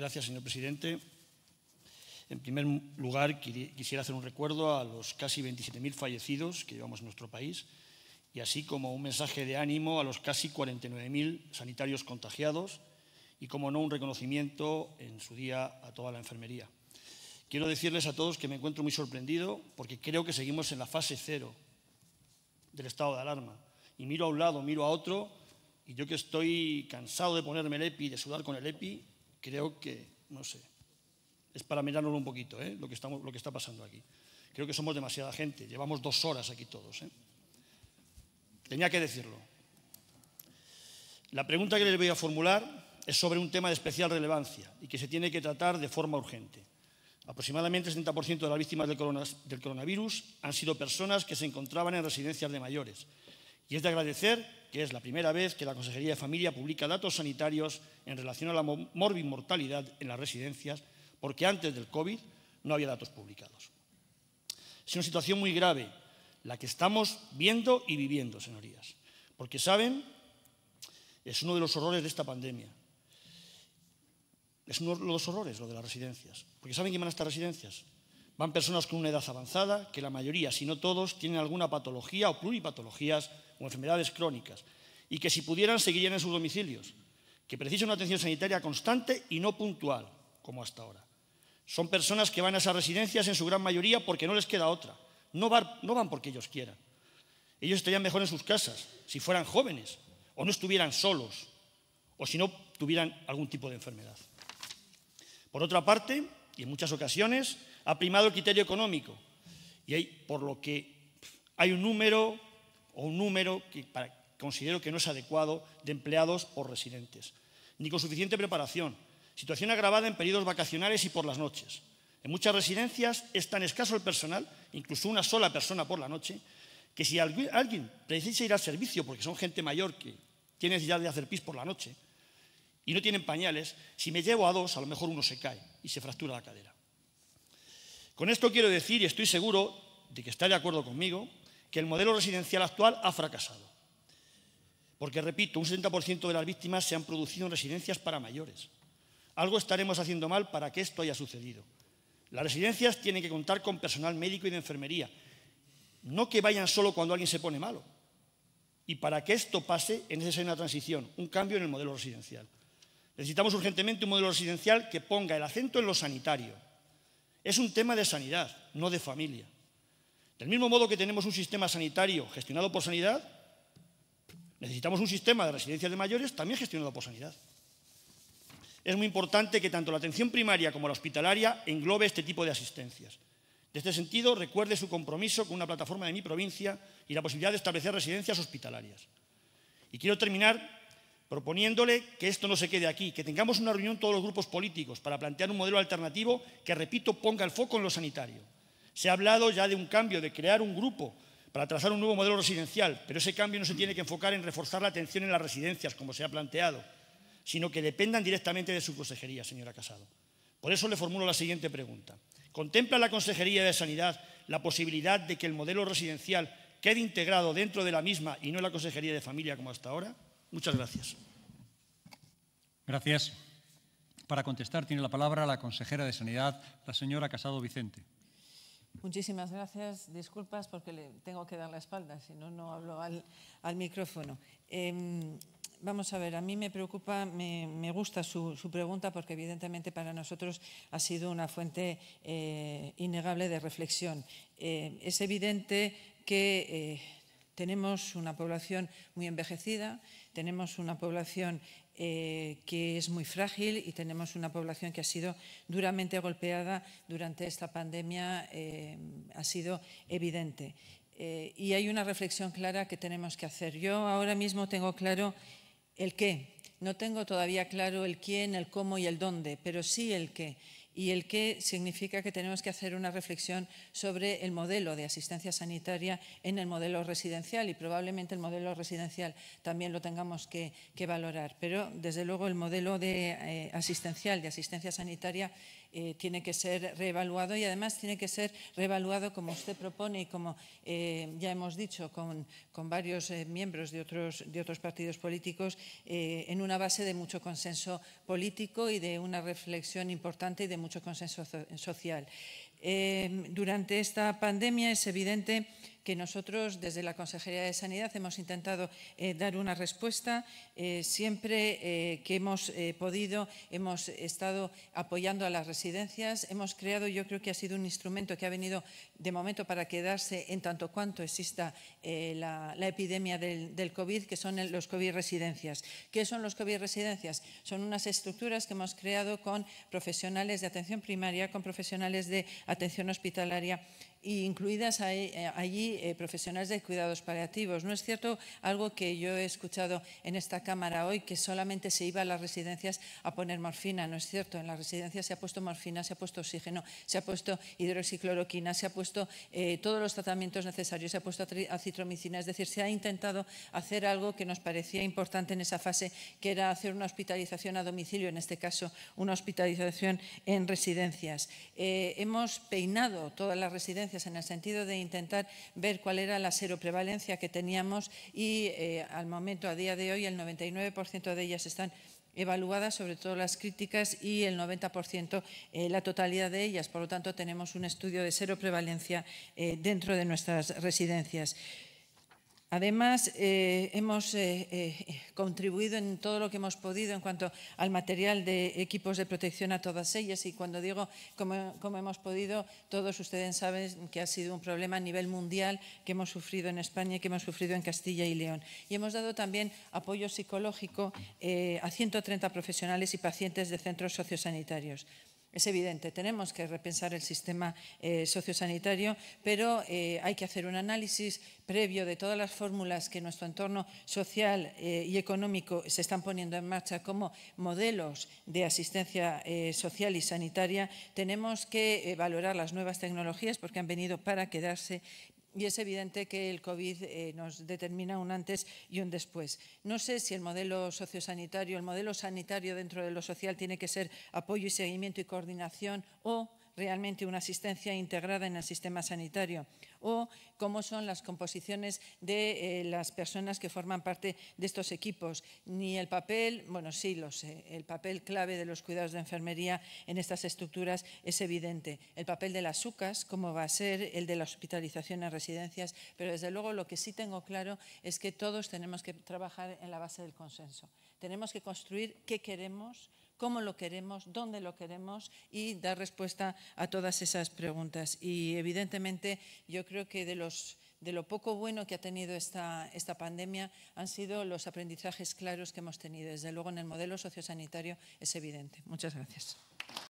Gracias, señor presidente. En primer lugar, quisiera hacer un recuerdo a los casi 27.000 fallecidos que llevamos en nuestro país y así como un mensaje de ánimo a los casi 49.000 sanitarios contagiados y, como no, un reconocimiento en su día a toda la enfermería. Quiero decirles a todos que me encuentro muy sorprendido porque creo que seguimos en la fase cero del estado de alarma. Y miro a un lado, miro a otro, y yo que estoy cansado de ponerme el EPI, de sudar con el EPI, creo que, no sé, es para mirárnoslo un poquito, ¿eh? lo, que está pasando aquí. Creo que somos demasiada gente, llevamos dos horas aquí todos. ¿eh? Tenía que decirlo. La pregunta que les voy a formular es sobre un tema de especial relevancia y que se tiene que tratar de forma urgente. Aproximadamente el 70% de las víctimas del coronavirus han sido personas que se encontraban en residencias de mayores, y es de agradecer que es la primera vez que la Consejería de Familia publica datos sanitarios en relación a la mortalidad en las residencias, porque antes del COVID no había datos publicados. Es una situación muy grave la que estamos viendo y viviendo, señorías, porque saben, es uno de los horrores de esta pandemia. Es uno de los horrores lo de las residencias, porque saben quién van a estas residencias, Van personas con una edad avanzada, que la mayoría, si no todos, tienen alguna patología o pluripatologías o enfermedades crónicas, y que si pudieran seguirían en sus domicilios, que precisan una atención sanitaria constante y no puntual, como hasta ahora. Son personas que van a esas residencias en su gran mayoría porque no les queda otra. No van, no van porque ellos quieran. Ellos estarían mejor en sus casas, si fueran jóvenes, o no estuvieran solos, o si no tuvieran algún tipo de enfermedad. Por otra parte, y en muchas ocasiones, ha primado el criterio económico. Y hay, por lo que hay un número o un número que considero que no es adecuado de empleados o residentes, ni con suficiente preparación. Situación agravada en periodos vacacionales y por las noches. En muchas residencias es tan escaso el personal, incluso una sola persona por la noche, que si alguien precisa ir al servicio porque son gente mayor que tiene necesidad de hacer pis por la noche y no tienen pañales, si me llevo a dos, a lo mejor uno se cae y se fractura la cadera. Con esto quiero decir, y estoy seguro de que está de acuerdo conmigo, que el modelo residencial actual ha fracasado. Porque, repito, un 70% de las víctimas se han producido en residencias para mayores. Algo estaremos haciendo mal para que esto haya sucedido. Las residencias tienen que contar con personal médico y de enfermería. No que vayan solo cuando alguien se pone malo. Y para que esto pase es necesaria una transición, un cambio en el modelo residencial. Necesitamos urgentemente un modelo residencial que ponga el acento en lo sanitario, es un tema de sanidad, no de familia. Del mismo modo que tenemos un sistema sanitario gestionado por sanidad, necesitamos un sistema de residencias de mayores también gestionado por sanidad. Es muy importante que tanto la atención primaria como la hospitalaria englobe este tipo de asistencias. De este sentido, recuerde su compromiso con una plataforma de mi provincia y la posibilidad de establecer residencias hospitalarias. Y quiero terminar proponiéndole que esto no se quede aquí, que tengamos una reunión todos los grupos políticos para plantear un modelo alternativo que, repito, ponga el foco en lo sanitario. Se ha hablado ya de un cambio, de crear un grupo para trazar un nuevo modelo residencial, pero ese cambio no se tiene que enfocar en reforzar la atención en las residencias, como se ha planteado, sino que dependan directamente de su consejería, señora Casado. Por eso le formulo la siguiente pregunta. ¿Contempla la Consejería de Sanidad la posibilidad de que el modelo residencial quede integrado dentro de la misma y no en la Consejería de Familia como hasta ahora? Muchas gracias. Gracias. Para contestar tiene la palabra la consejera de Sanidad, la señora Casado Vicente. Muchísimas gracias. Disculpas porque le tengo que dar la espalda, si no, no hablo al, micrófono. Em, vamos a ver, a mí me preocupa, me, gusta su, pregunta porque evidentemente para nosotros ha sido una fuente eh, innegable de reflexión. Eh, es evidente que eh, tenemos una población muy envejecida, tenemos una población eh, que es muy frágil y tenemos una población que ha sido duramente golpeada durante esta pandemia, eh, ha sido evidente. Eh, y hay una reflexión clara que tenemos que hacer. Yo ahora mismo tengo claro el qué. No tengo todavía claro el quién, el cómo y el dónde, pero sí el qué y el qué significa que tenemos que hacer una reflexión sobre el modelo de asistencia sanitaria en el modelo residencial y probablemente el modelo residencial también lo tengamos que, valorar. Pero, desde luego, el modelo de, eh, asistencial de asistencia sanitaria eh, tiene que ser reevaluado y además tiene que ser reevaluado como usted propone y como eh, ya hemos dicho con, con varios miembros de otros, de otros partidos políticos en una base de mucho consenso político y de una reflexión importante y de mucho consenso social. Em, durante esta pandemia es evidente que nosotros desde la Consejería de Sanidad hemos intentado eh, dar una respuesta. Eh, siempre eh, que hemos podido hemos estado apoyando a las residencias. Hemos creado, yo creo que ha sido un instrumento que ha venido de momento para quedarse en tanto cuanto exista la, epidemia del, COVID, que son los COVID residencias. ¿Qué son los COVID residencias? Son unas estructuras que hemos creado con profesionales de atención primaria, con profesionales de atención hospitalaria e incluidas eh, allí eh, profesionales de cuidados paliativos. No es cierto algo que yo he escuchado en esta Cámara hoy, que solamente se iba a las residencias a poner morfina. No es cierto, en las residencias se ha puesto morfina, se ha puesto oxígeno, se ha puesto hidroxicloroquina, se ha puesto eh, todos los tratamientos necesarios, se ha puesto acitromicina. Es decir, se ha intentado hacer algo que nos parecía importante en esa fase, que era hacer una hospitalización a domicilio, en este caso una hospitalización en residencias. hemos peinado todas las residencias en el sentido de intentar ver cuál era la seroprevalencia que teníamos y eh, al momento, a día de hoy, el 99% de ellas están evaluadas, sobre todo las críticas, y el 90% eh, la totalidad de ellas. Por lo tanto, tenemos un estudio de seroprevalencia eh, dentro de nuestras residencias. Además, eh, hemos eh, eh, contribuido en todo lo que hemos podido en cuanto al material de equipos de protección a todas ellas y cuando digo cómo hemos podido, todos ustedes saben que ha sido un problema a nivel mundial que hemos sufrido en España y que hemos sufrido en Castilla y León. Y hemos dado también apoyo psicológico a 130 profesionales y pacientes de centros sociosanitarios. Es evidente, tenemos que repensar el sistema eh, sociosanitario, pero eh, hay que hacer un análisis previo de todas las fórmulas que nuestro entorno social eh, y económico se están poniendo en marcha como modelos de asistencia social y sanitaria. Tenemos que valorar las nuevas tecnologías porque han venido para quedarse y es evidente que el COVID eh, nos determina un antes y un después. No sé si el modelo sociosanitario, el modelo sanitario dentro de lo social tiene que ser apoyo y seguimiento y coordinación o realmente una asistencia integrada en el sistema sanitario o cómo son las composiciones de eh, las personas que forman parte de estos equipos, ni el papel, bueno, sí lo sé, el papel clave de los cuidados de enfermería en estas estructuras es evidente, el papel de las UCAS, cómo va a ser, el de la hospitalización en residencias, pero desde luego lo que sí tengo claro es que todos tenemos que trabajar en la base del consenso, tenemos que construir qué queremos, cómo lo queremos, dónde lo queremos y dar respuesta a todas esas preguntas. Y evidentemente yo creo que de lo poco bueno que ha tenido esta, pandemia han sido los aprendizajes claros que hemos tenido. Desde luego en el modelo sociosanitario es evidente. Muchas gracias.